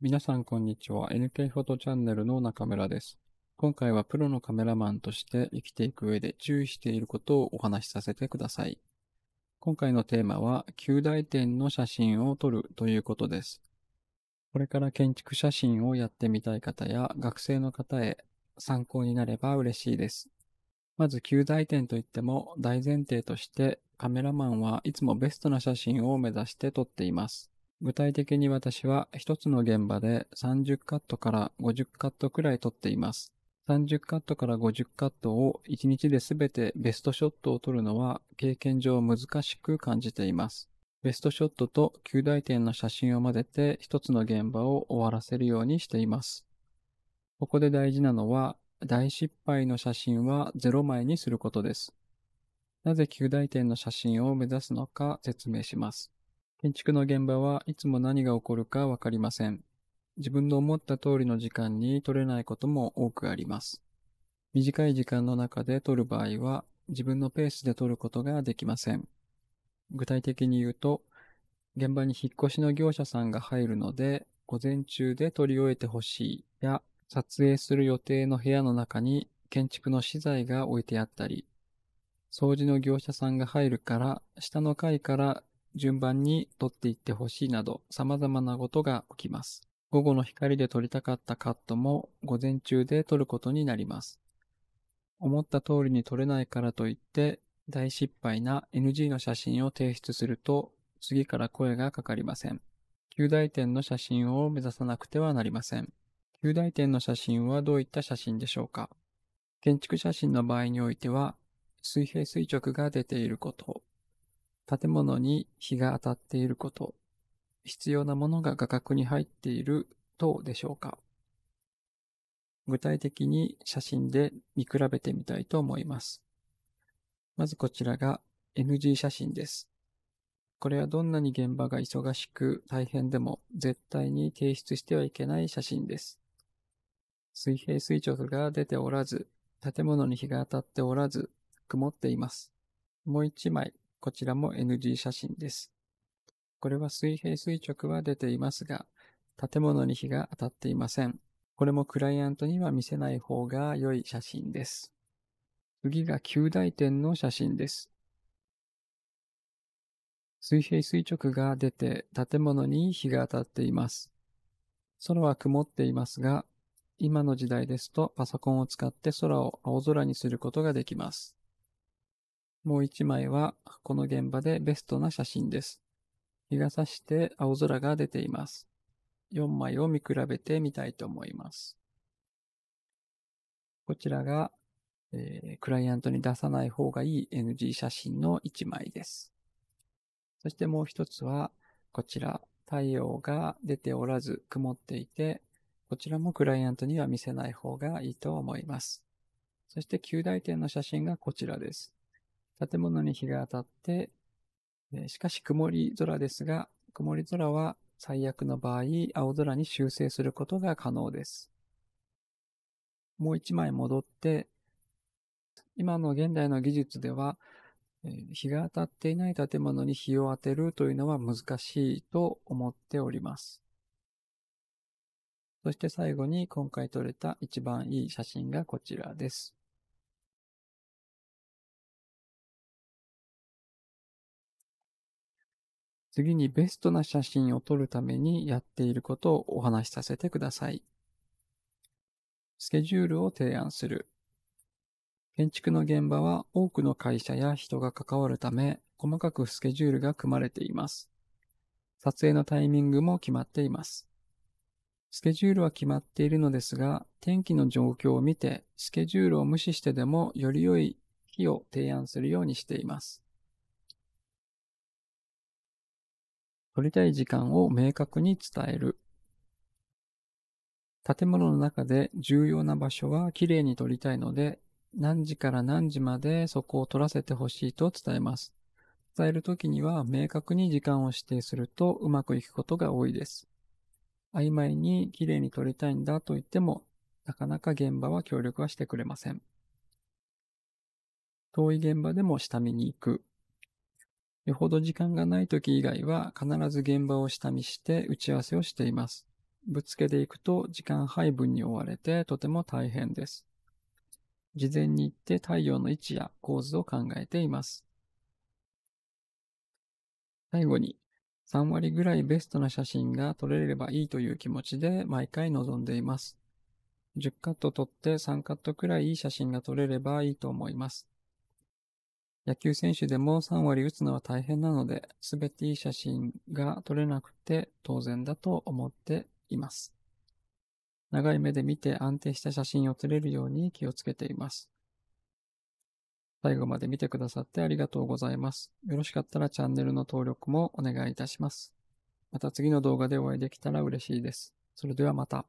皆さんこんにちは。NK フォトチャンネルの中村です。今回はプロのカメラマンとして生きていく上で注意していることをお話しさせてください。今回のテーマは、旧大点の写真を撮るということです。これから建築写真をやってみたい方や学生の方へ参考になれば嬉しいです。まず旧大点といっても大前提としてカメラマンはいつもベストな写真を目指して撮っています。具体的に私は一つの現場で30カットから50カットくらい撮っています。30カットから50カットを1日で全てベストショットを撮るのは経験上難しく感じています。ベストショットと旧大点の写真を混ぜて一つの現場を終わらせるようにしています。ここで大事なのは大失敗の写真は0枚にすることです。なぜ旧大点の写真を目指すのか説明します。建築の現場はいつも何が起こるかわかりません。自分の思った通りの時間に取れないことも多くあります。短い時間の中で取る場合は、自分のペースで取ることができません。具体的に言うと、現場に引っ越しの業者さんが入るので、午前中で取り終えてほしいや、撮影する予定の部屋の中に建築の資材が置いてあったり、掃除の業者さんが入るから、下の階から順番に取っていってほしいなど様々なことが起きます。午後の光で撮りたかったカットも午前中で撮ることになります。思った通りに撮れないからといって大失敗な NG の写真を提出すると次から声がかかりません。旧大点の写真を目指さなくてはなりません。旧大点の写真はどういった写真でしょうか建築写真の場合においては水平垂直が出ていること、建物に日が当たっていること、必要なものが画角に入っている等でしょうか。具体的に写真で見比べてみたいと思います。まずこちらが NG 写真です。これはどんなに現場が忙しく大変でも絶対に提出してはいけない写真です。水平垂直が出ておらず、建物に日が当たっておらず、曇っています。もう一枚こちらも NG 写真です。これは水平垂直は出ていますが、建物に日が当たっていません。これもクライアントには見せない方が良い写真です。次が旧大点の写真です。水平垂直が出て建物に火が当たっています。空は曇っていますが、今の時代ですとパソコンを使って空を青空にすることができます。もう一枚はこの現場でベストな写真です。日が差して青空が出ています。4枚を見比べてみたいと思います。こちらが、えー、クライアントに出さない方がいい NG 写真の1枚です。そしてもう一つは、こちら、太陽が出ておらず曇っていて、こちらもクライアントには見せない方がいいと思います。そして9大点の写真がこちらです。建物に日が当たって、えしかし曇り空ですが、曇り空は最悪の場合、青空に修正することが可能です。もう一枚戻って、今の現代の技術では、日が当たっていない建物に日を当てるというのは難しいと思っております。そして最後に今回撮れた一番いい写真がこちらです。次にベストな写真を撮るためにやっていることをお話しさせてください。スケジュールを提案する。建築の現場は多くの会社や人が関わるため、細かくスケジュールが組まれています。撮影のタイミングも決まっています。スケジュールは決まっているのですが、天気の状況を見て、スケジュールを無視してでもより良い日を提案するようにしています。取りたい時間を明確に伝える。建物の中で重要な場所はきれいに撮りたいので、何時から何時までそこを撮らせてほしいと伝えます。伝えるときには明確に時間を指定するとうまくいくことが多いです。曖昧にきれいに撮りたいんだと言っても、なかなか現場は協力はしてくれません。遠い現場でも下見に行く。よほど時間がない時以外は必ず現場を下見して打ち合わせをしています。ぶつけていくと時間配分に追われてとても大変です。事前に行って太陽の位置や構図を考えています。最後に、3割ぐらいベストな写真が撮れればいいという気持ちで毎回臨んでいます。10カット撮って3カットくらいいい写真が撮れればいいと思います。野球選手でも3割打つのは大変なので、すべていい写真が撮れなくて当然だと思っています。長い目で見て安定した写真を撮れるように気をつけています。最後まで見てくださってありがとうございます。よろしかったらチャンネルの登録もお願いいたします。また次の動画でお会いできたら嬉しいです。それではまた。